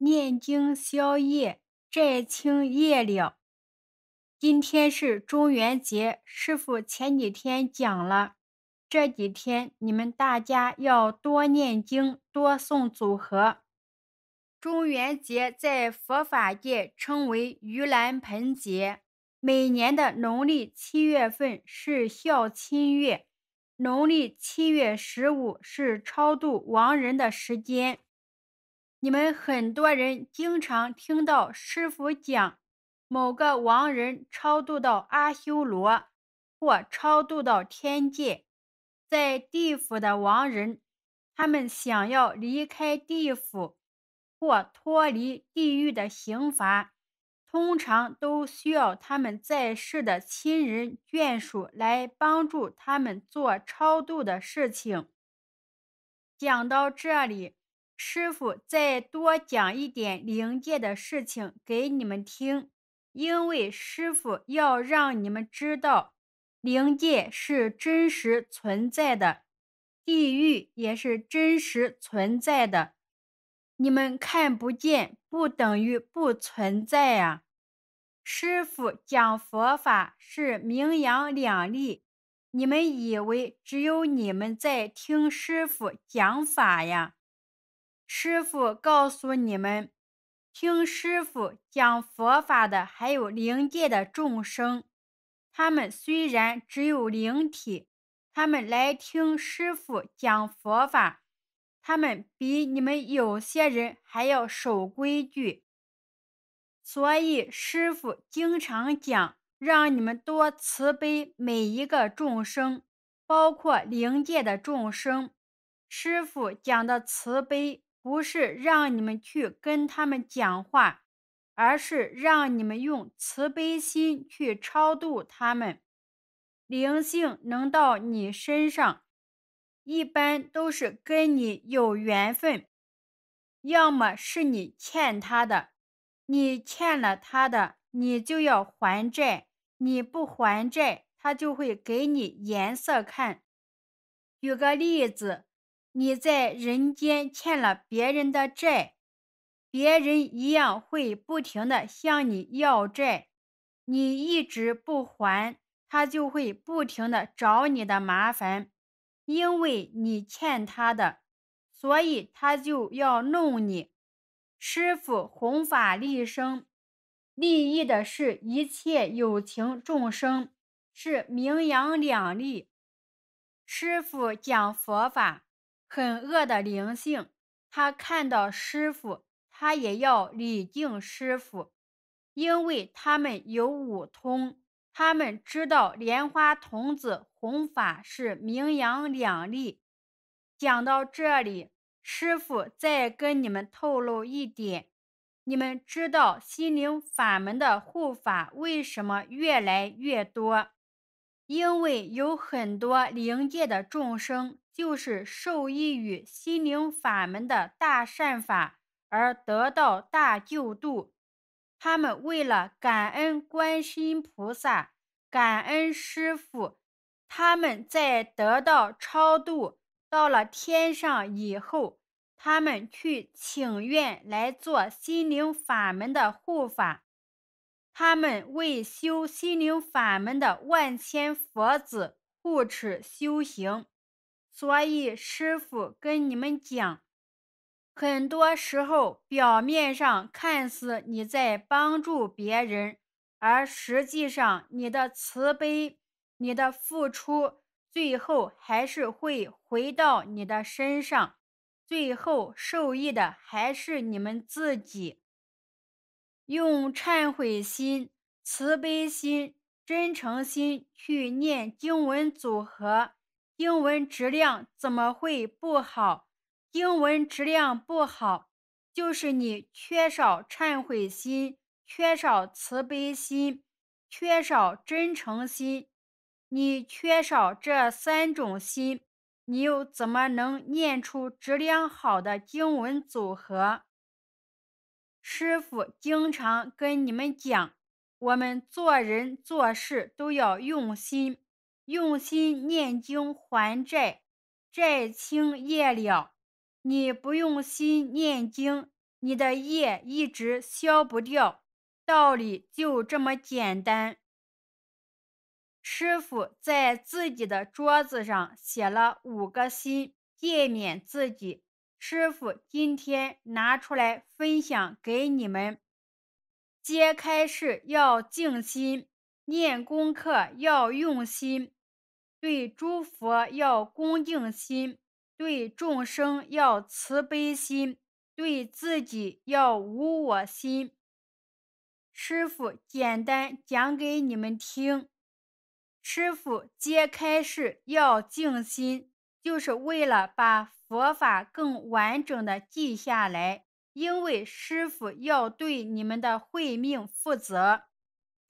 念经消业，债清业了。今天是中元节，师傅前几天讲了，这几天你们大家要多念经，多送组合。中元节在佛法界称为盂兰盆节，每年的农历七月份是孝亲月，农历七月十五是超度亡人的时间。你们很多人经常听到师傅讲，某个亡人超度到阿修罗，或超度到天界，在地府的亡人，他们想要离开地府或脱离地狱的刑罚，通常都需要他们在世的亲人眷属来帮助他们做超度的事情。讲到这里。师傅再多讲一点灵界的事情给你们听，因为师傅要让你们知道，灵界是真实存在的，地狱也是真实存在的。你们看不见不等于不存在啊！师傅讲佛法是名扬两利，你们以为只有你们在听师傅讲法呀？师傅告诉你们，听师傅讲佛法的还有灵界的众生，他们虽然只有灵体，他们来听师傅讲佛法，他们比你们有些人还要守规矩，所以师傅经常讲，让你们多慈悲每一个众生，包括灵界的众生。师傅讲的慈悲。不是让你们去跟他们讲话，而是让你们用慈悲心去超度他们。灵性能到你身上，一般都是跟你有缘分，要么是你欠他的，你欠了他的，你就要还债，你不还债，他就会给你颜色看。举个例子。你在人间欠了别人的债，别人一样会不停的向你要债，你一直不还，他就会不停的找你的麻烦，因为你欠他的，所以他就要弄你。师傅弘法立生，利益的是一切有情众生，是名扬两利。师傅讲佛法。很恶的灵性，他看到师傅，他也要礼敬师傅，因为他们有五通，他们知道莲花童子弘法是名扬两利。讲到这里，师傅再跟你们透露一点，你们知道心灵法门的护法为什么越来越多？因为有很多灵界的众生，就是受益于心灵法门的大善法而得到大救度。他们为了感恩观世音菩萨、感恩师父，他们在得到超度到了天上以后，他们去请愿来做心灵法门的护法。他们为修心灵法门的万千佛子护持修行，所以师傅跟你们讲，很多时候表面上看似你在帮助别人，而实际上你的慈悲、你的付出，最后还是会回到你的身上，最后受益的还是你们自己。用忏悔心、慈悲心、真诚心去念经文组合，经文质量怎么会不好？经文质量不好，就是你缺少忏悔心、缺少慈悲心、缺少真诚心。你缺少这三种心，你又怎么能念出质量好的经文组合？师傅经常跟你们讲，我们做人做事都要用心，用心念经还债，债清业了。你不用心念经，你的业一直消不掉。道理就这么简单。师傅在自己的桌子上写了五个心，诫勉自己。师傅今天拿出来分享给你们：揭开示要静心，念功课要用心，对诸佛要恭敬心，对众生要慈悲心，对自己要无我心。师傅简单讲给你们听：师傅揭开示要静心，就是为了把。佛法更完整的记下来，因为师傅要对你们的慧命负责。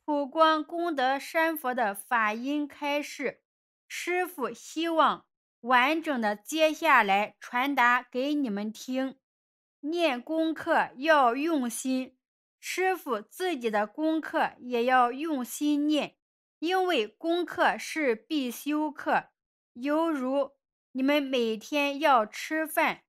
普光功德山佛的法音开示，师傅希望完整的接下来传达给你们听。念功课要用心，师傅自己的功课也要用心念，因为功课是必修课，犹如。你们每天要吃饭，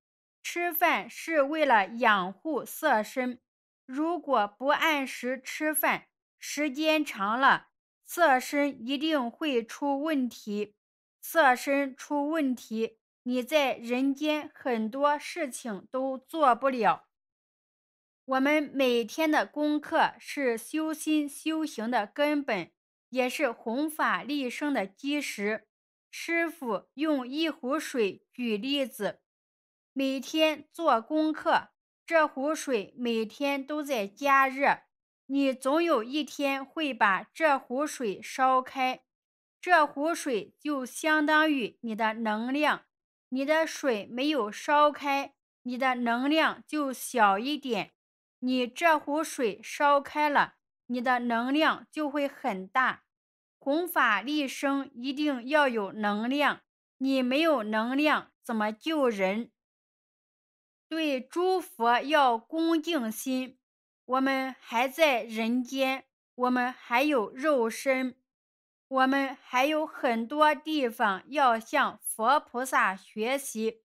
吃饭是为了养护色身。如果不按时吃饭，时间长了，色身一定会出问题。色身出问题，你在人间很多事情都做不了。我们每天的功课是修心修行的根本，也是弘法立生的基石。师傅用一壶水举例子，每天做功课，这壶水每天都在加热，你总有一天会把这壶水烧开。这壶水就相当于你的能量，你的水没有烧开，你的能量就小一点；你这壶水烧开了，你的能量就会很大。弘法利生一定要有能量，你没有能量怎么救人？对诸佛要恭敬心。我们还在人间，我们还有肉身，我们还有很多地方要向佛菩萨学习，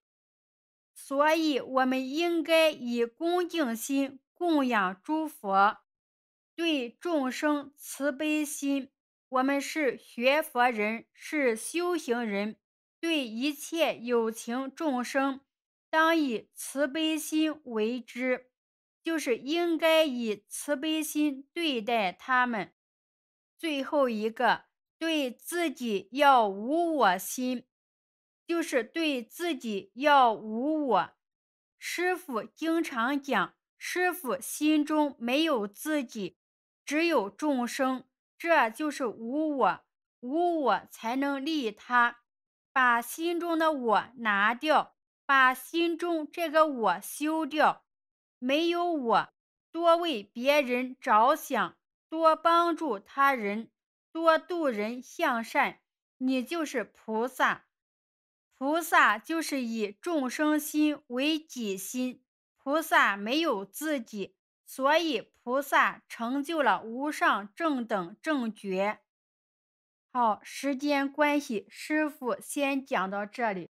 所以我们应该以恭敬心供养诸佛，对众生慈悲心。我们是学佛人，是修行人，对一切有情众生，当以慈悲心为之，就是应该以慈悲心对待他们。最后一个，对自己要无我心，就是对自己要无我。师傅经常讲，师傅心中没有自己，只有众生。这就是无我，无我才能利他。把心中的我拿掉，把心中这个我修掉。没有我，多为别人着想，多帮助他人，多度人向善，你就是菩萨。菩萨就是以众生心为己心，菩萨没有自己。所以，菩萨成就了无上正等正觉。好，时间关系，师傅先讲到这里。